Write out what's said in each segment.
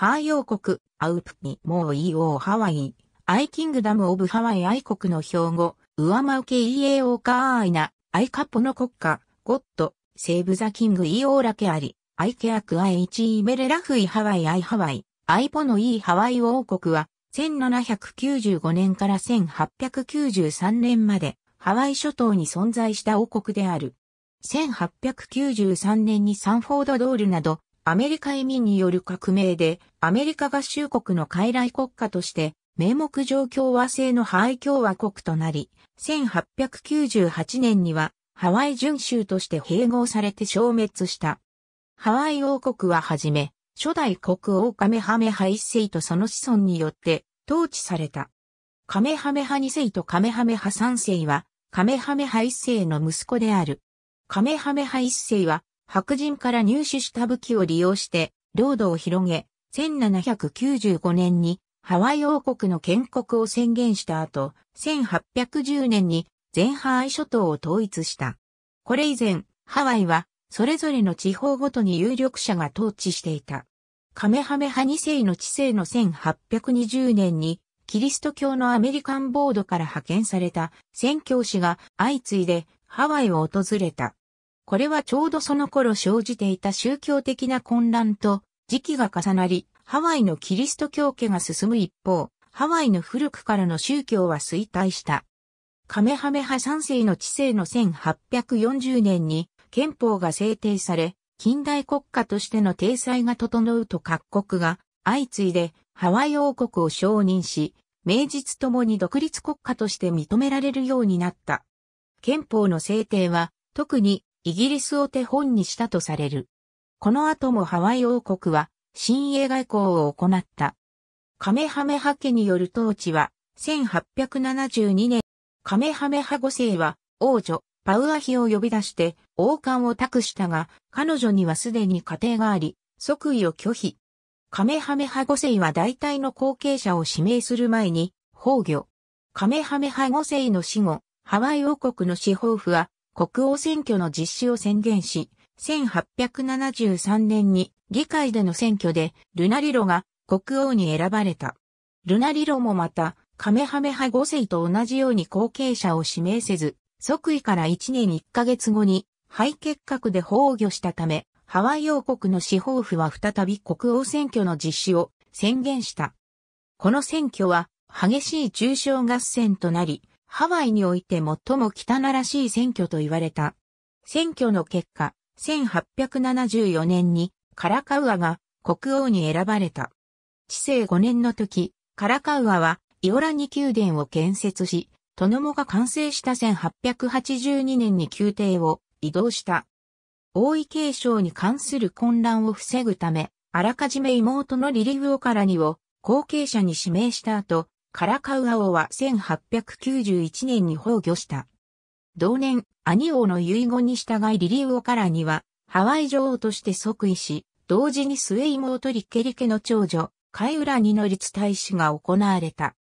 ハー王国、アウプニ、モーイーオーハワイ、アイキングダムオブハワイ愛国の標語、ウアマウケイエオーカーイナ、アイカポの国家、ゴッド、セーブザキングイオーラケアリ、アイケアクアイチイベレラフイハワイアイハワイ、アイポのイーハワイ王国は、1795年から1893年まで、ハワイ諸島に存在した王国である。1893年にサンフォードドールなど、アメリカ移民による革命で、アメリカ合衆国の傀儡国家として、名目上共和制のハワイ共和国となり、1898年にはハワイ準州として併合されて消滅した。ハワイ王国ははじめ、初代国王カメハメハ一世とその子孫によって統治された。カメハメハ二世とカメハメハ三世は、カメハメハ一世の息子である。カメハメハ一世は、白人から入手した武器を利用して、領土を広げ、1795年にハワイ王国の建国を宣言した後、1810年に全ハワイ諸島を統一した。これ以前、ハワイはそれぞれの地方ごとに有力者が統治していた。カメハメハ二世の治世の1820年に、キリスト教のアメリカンボードから派遣された宣教師が相次いでハワイを訪れた。これはちょうどその頃生じていた宗教的な混乱と時期が重なり、ハワイのキリスト教家が進む一方、ハワイの古くからの宗教は衰退した。カメハメハ三世の治世の1840年に憲法が制定され、近代国家としての体裁が整うと各国が相次いでハワイ王国を承認し、名実ともに独立国家として認められるようになった。憲法の制定は特にイギリスを手本にしたとされる。この後もハワイ王国は、新英外交を行った。カメハメハ家による統治は、1872年、カメハメハ五世は、王女、パウアヒを呼び出して、王冠を託したが、彼女にはすでに家庭があり、即位を拒否。カメハメハ五世は大体の後継者を指名する前に、崩御。カメハメハ五世の死後、ハワイ王国の司法府は、国王選挙の実施を宣言し、1873年に議会での選挙でルナリロが国王に選ばれた。ルナリロもまたカメハメハ5世と同じように後継者を指名せず、即位から1年1ヶ月後に肺結核で崩御したため、ハワイ王国の司法府は再び国王選挙の実施を宣言した。この選挙は激しい中傷合戦となり、ハワイにおいて最も汚らしい選挙と言われた。選挙の結果、1874年にカラカウアが国王に選ばれた。治世5年の時、カラカウアはイオラニ宮殿を建設し、トノモが完成した1882年に宮廷を移動した。王位継承に関する混乱を防ぐため、あらかじめ妹のリリウオカラニを後継者に指名した後、カラカウア王は1891年に崩御した。同年、兄王の遺言に従いリリウオカラには、ハワイ女王として即位し、同時に末妹リッケリケの長女、カイウラニの立大使が行われた。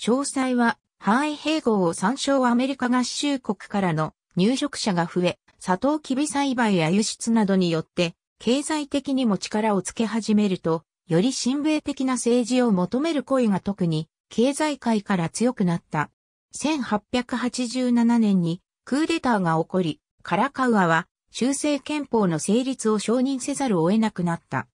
詳細は、ハイ併合を参照アメリカ合衆国からの入植者が増え、サトウキビ栽培や輸出などによって、経済的にも力をつけ始めると、より親米的な政治を求める声が特に経済界から強くなった。1887年にクーデターが起こり、カラカウアは修正憲法の成立を承認せざるを得なくなった。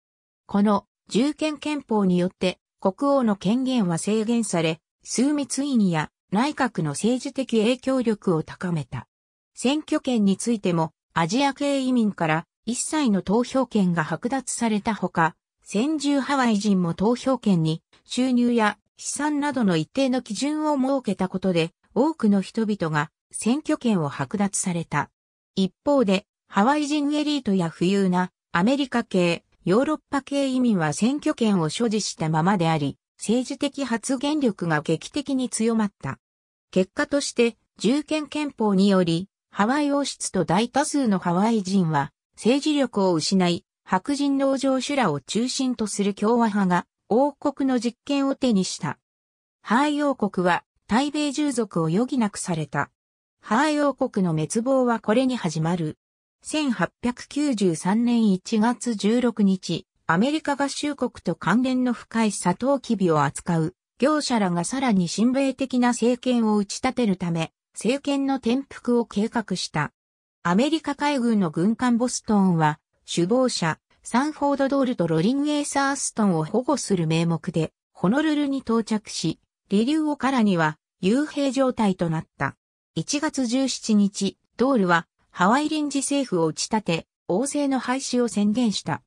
この重権憲法によって国王の権限は制限され、枢密院や内閣の政治的影響力を高めた。選挙権についてもアジア系移民から一切の投票権が剥奪されたほか、先住ハワイ人も投票権に収入や資産などの一定の基準を設けたことで、多くの人々が選挙権を剥奪された。一方で、ハワイ人エリートや富裕なアメリカ系、ヨーロッパ系移民は選挙権を所持したままであり、政治的発言力が劇的に強まった。結果として、重権憲法により、ハワイ王室と大多数のハワイ人は、政治力を失い、白人農場主らを中心とする共和派が王国の実権を手にした。ハーイ王国は、対米従属を余儀なくされた。ハーイ王国の滅亡はこれに始まる。1893年1月16日、アメリカ合衆国と関連の深いサトウキビを扱う業者らがさらに親米的な政権を打ち立てるため、政権の転覆を計画した。アメリカ海軍の軍艦ボストンは、首謀者、サンフォードドールとロリンウェイサーストンを保護する名目で、ホノルルに到着し、リリュウオからには、幽閉状態となった。1月17日、ドールは、ハワイ臨時政府を打ち立て、王政の廃止を宣言した。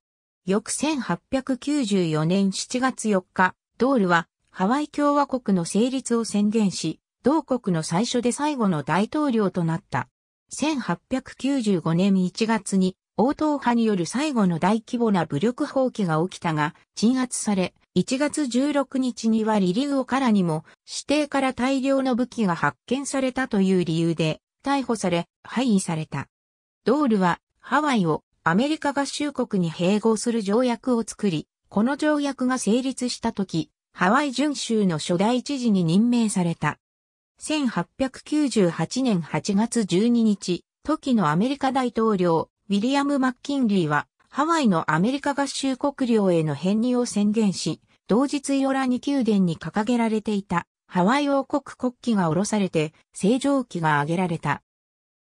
翌1894年7月4日、ドールは、ハワイ共和国の成立を宣言し、同国の最初で最後の大統領となった。1895年1月に応答派による最後の大規模な武力放棄が起きたが、鎮圧され、1月16日にはリリウオからにも、指定から大量の武器が発見されたという理由で、逮捕され、廃位された。ドールは、ハワイをアメリカ合衆国に併合する条約を作り、この条約が成立した時、ハワイ準州の初代知事に任命された。1898年8月12日、時のアメリカ大統領、ウィリアム・マッキンリーは、ハワイのアメリカ合衆国領への編入を宣言し、同日イオラニ宮殿に掲げられていたハワイ王国国旗が下ろされて、正常旗が挙げられた。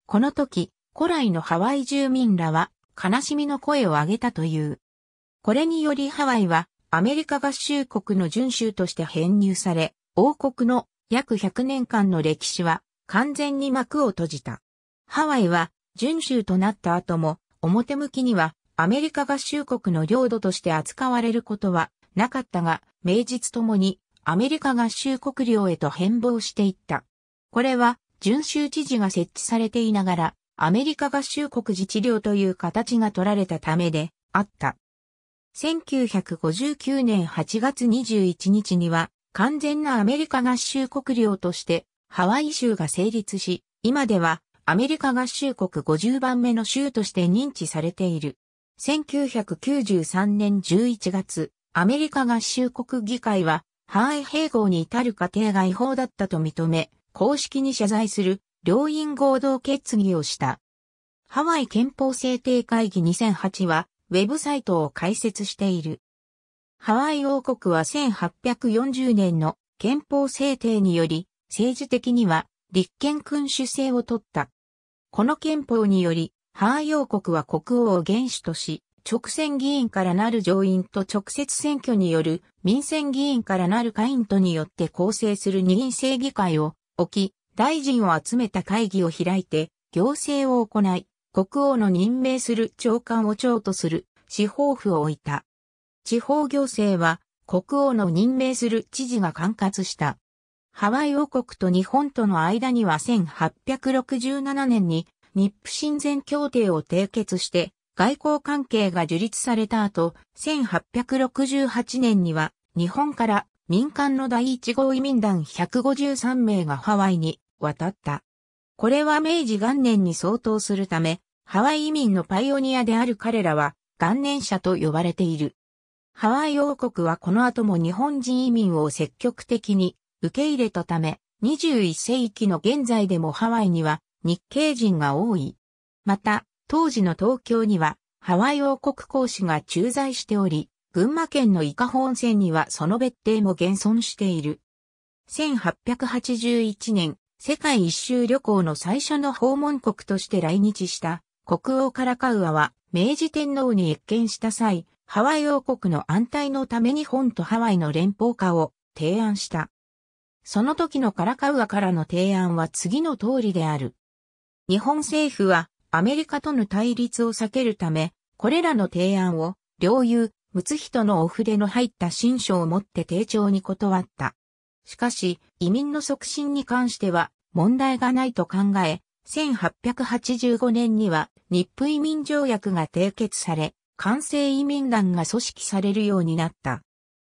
この時、古来のハワイ住民らは悲しみの声を上げたという。これによりハワイはアメリカ合衆国の準州として編入され、王国の約100年間の歴史は完全に幕を閉じた。ハワイは準州となった後も、表向きにはアメリカ合衆国の領土として扱われることはなかったが、名実ともにアメリカ合衆国領へと変貌していった。これは、準州知事が設置されていながら、アメリカ合衆国自治領という形が取られたためであった。1959年8月21日には、完全なアメリカ合衆国領として、ハワイ州が成立し、今ではアメリカ合衆国50番目の州として認知されている。1993年11月、アメリカ合衆国議会は、範囲併合に至る過程が違法だったと認め、公式に謝罪する、両院合同決議をした。ハワイ憲法制定会議2008は、ウェブサイトを開設している。ハワイ王国は1840年の憲法制定により、政治的には立憲君主制を取った。この憲法により、ハー王国は国王を元首とし、直選議員からなる上院と直接選挙による民選議員からなる下院とによって構成する二院正議会を置き、大臣を集めた会議を開いて、行政を行い、国王の任命する長官を長とする司法府を置いた。地方行政は国王の任命する知事が管轄した。ハワイ王国と日本との間には1867年に日プ親善協定を締結して外交関係が樹立された後、1868年には日本から民間の第1号移民団153名がハワイに渡った。これは明治元年に相当するため、ハワイ移民のパイオニアである彼らは元年者と呼ばれている。ハワイ王国はこの後も日本人移民を積極的に受け入れたため、21世紀の現在でもハワイには日系人が多い。また、当時の東京にはハワイ王国公使が駐在しており、群馬県の伊香保温泉にはその別邸も現存している。1881年、世界一周旅行の最初の訪問国として来日した国王カラカウアは明治天皇に謁見した際、ハワイ王国の安泰のために本とハワイの連邦化を提案した。その時のカラカウアからの提案は次の通りである。日本政府はアメリカとの対立を避けるため、これらの提案を、領有、睦トのお筆の入った新書を持って丁重に断った。しかし、移民の促進に関しては問題がないと考え、1885年には日布移民条約が締結され、完成移民団が組織されるようになった。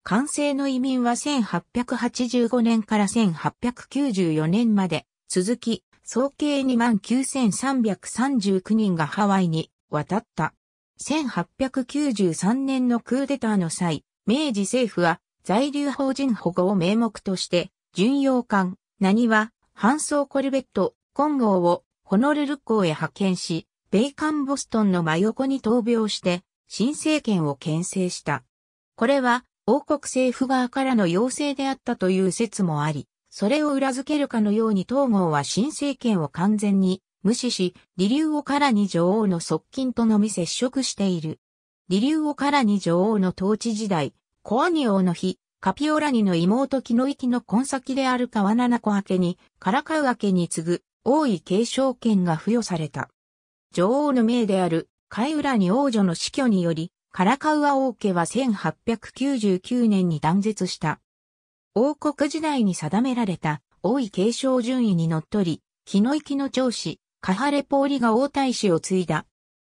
完成の移民は1885年から1894年まで続き、総計29,339人がハワイに渡った。1893年のクーデターの際、明治政府は在留邦人保護を名目として、巡洋艦、何は、搬送コルベット、金剛をホノルル港へ派遣し、米艦ボストンの真横に闘病して、新政権を牽制した。これは王国政府側からの要請であったという説もあり、それを裏付けるかのように東郷は新政権を完全に無視し、離流をからに女王の側近とのみ接触している。離流をからに女王の統治時代、コアニ王の日、カピオラニの妹キノイキの根先であるカワナナコ明けに、からかう明けに次ぐ、王位継承権が付与された。女王の命である、カイウラニ王女の死去により、カラカウア王家は1899年に断絶した。王国時代に定められた王位継承順位にのっとり、木の池の長子、カハレポーリが王太子を継いだ。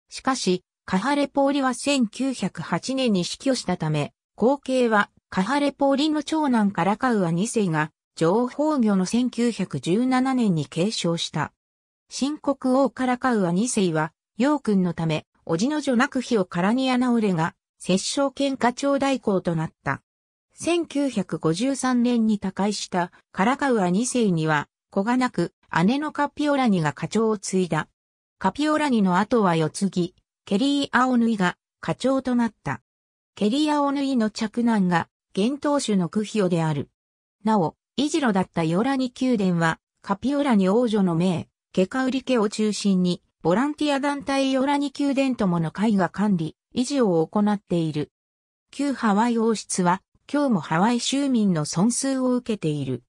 しかし、カハレポーリは1908年に死去したため、後継はカハレポーリの長男カラカウア2世が女王崩御の1917年に継承した。新国王カラカウア2世は、楊君のため、おじの女なく日をからに穴折れが、摂政権課長代行となった。1953年に他界したカラカウア2世には、子がなく、姉のカピオラニが課長を継いだ。カピオラニの後は世継ぎ、ケリー・アオヌイが課長となった。ケリー・アオヌイの着難が、現当手のクヒオである。なお、イジロだったヨラニ宮殿は、カピオラニ王女の名、ケカウリ家を中心に、ボランティア団体ヨラニ宮殿もの会が管理、維持を行っている。旧ハワイ王室は、今日もハワイ州民の損数を受けている。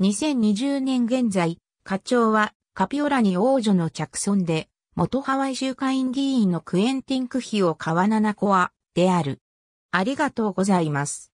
2020年現在、課長はカピオラニ王女の着村で、元ハワイ州会員議員のクエンティンクヒオ・カワナナコアである。ありがとうございます。